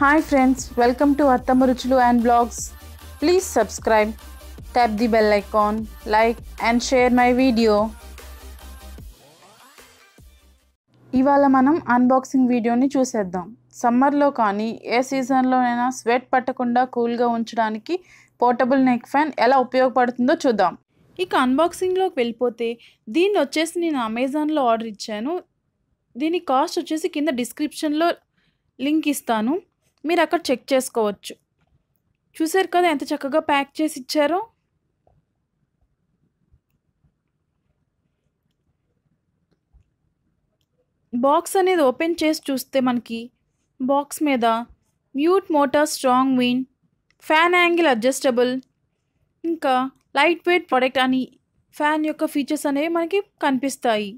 hi friends welcome to అత్తమ్మ రుచులు and vlogs please subscribe tap the bell icon like and share my video ఇవాళ మనం unboxing వీడియోని చూసేద్దాం సమ్మర్లో కానీ ఏ సీజన్లోనైనా స్వెట్ పట్టకుండా కూల్గా ఉంచడానికి పోర్టబుల్ నెక్ ఫ్యాన్ ఎలా ఉపయోగపడుతుందో చూద్దాం ఇక అన్బాక్సింగ్లోకి వెళ్ళిపోతే దీన్ని వచ్చేసి నేను అమెజాన్లో ఆర్డర్ ఇచ్చాను దీని కాస్ట్ వచ్చేసి కింద డిస్క్రిప్షన్లో లింక్ ఇస్తాను మీరు అక్కడ చెక్ చేసుకోవచ్చు చూసారు కదా ఎంత చక్కగా ప్యాక్ చేసి ఇచ్చారో బాక్స్ అనేది ఓపెన్ చేసి చూస్తే మనకి బాక్స్ మీద mute motor strong wind fan angle adjustable ఇంకా లైట్ వెయిట్ ప్రొడక్ట్ అని ఫ్యాన్ యొక్క ఫీచర్స్ అనేవి మనకి కనిపిస్తాయి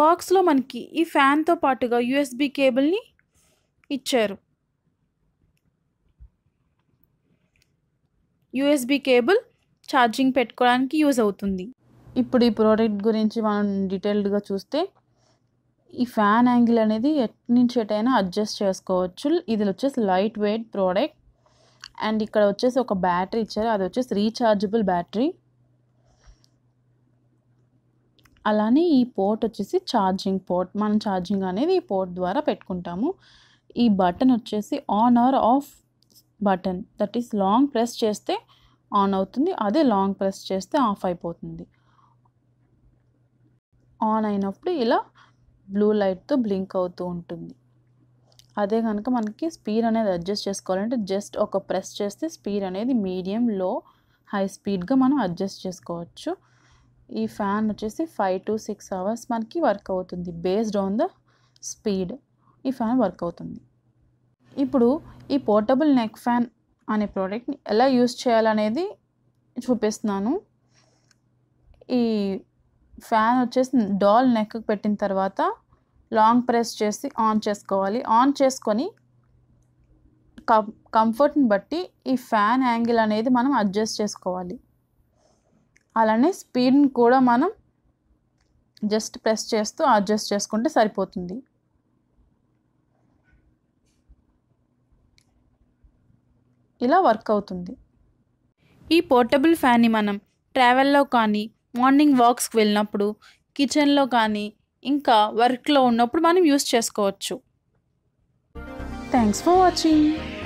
బాక్స్లో మనకి ఈ ఫ్యాన్తో పాటుగా యూఎస్బి కేబుల్ని ఇచ్చారు యూఎస్బి కేబుల్ ఛార్జింగ్ పెట్టుకోవడానికి యూజ్ అవుతుంది ఇప్పుడు ఈ ప్రోడక్ట్ గురించి మనం డీటెయిల్డ్గా చూస్తే ఈ ఫ్యాన్ యాంగిల్ అనేది ఎటు నుంచి ఎటైనా అడ్జస్ట్ చేసుకోవచ్చు ఇది వచ్చేసి లైట్ వెయిట్ ప్రోడక్ట్ అండ్ ఇక్కడ వచ్చేసి ఒక బ్యాటరీ ఇచ్చారు అది వచ్చేసి రీఛార్జబుల్ బ్యాటరీ అలానే ఈ పోర్ట్ వచ్చేసి ఛార్జింగ్ పోర్ట్ మనం ఛార్జింగ్ అనేది ఈ పోర్ట్ ద్వారా పెట్టుకుంటాము ఈ బటన్ వచ్చేసి on or off button that is long press చేస్తే ఆన్ అవుతుంది అదే లాంగ్ ప్రెస్ చేస్తే ఆఫ్ అయిపోతుంది ఆన్ అయినప్పుడు ఇలా బ్లూ లైట్తో బ్లింక్ అవుతూ ఉంటుంది అదే కనుక మనకి స్పీడ్ అనేది అడ్జస్ట్ చేసుకోవాలంటే జస్ట్ ఒక ప్రెస్ చేస్తే స్పీడ్ అనేది మీడియం లో హై స్పీడ్గా మనం అడ్జస్ట్ చేసుకోవచ్చు ఈ ఫ్యాన్ వచ్చేసి ఫైవ్ టు సిక్స్ అవర్స్ మనకి వర్క్ అవుతుంది బేస్డ్ ఆన్ ద స్పీడ్ ఈ ఫ్యాన్ వర్క్ అవుతుంది ఇప్పుడు ఈ పోర్టబుల్ నెక్ ఫ్యాన్ అనే ప్రోడక్ట్ని ఎలా యూస్ చేయాలనేది చూపిస్తున్నాను ఈ ఫ్యాన్ వచ్చేసి డాల్ నెక్ పెట్టిన తర్వాత లాంగ్ ప్రెస్ చేసి ఆన్ చేసుకోవాలి ఆన్ చేసుకొని కంఫర్ట్ని బట్టి ఈ ఫ్యాన్ యాంగిల్ అనేది మనం అడ్జస్ట్ చేసుకోవాలి అలానే స్పీడ్ని కూడా మనం జస్ట్ ప్రెస్ చేస్తూ అడ్జస్ట్ చేసుకుంటే సరిపోతుంది ఇలా వర్క్ అవుతుంది ఈ పోర్టబుల్ ఫ్యాన్ని మనం ట్రావెల్లో కానీ మార్నింగ్ వాక్స్కి వెళ్ళినప్పుడు కిచెన్లో కానీ ఇంకా వర్క్లో ఉన్నప్పుడు మనం యూస్ చేసుకోవచ్చు థ్యాంక్స్ ఫర్ వాచింగ్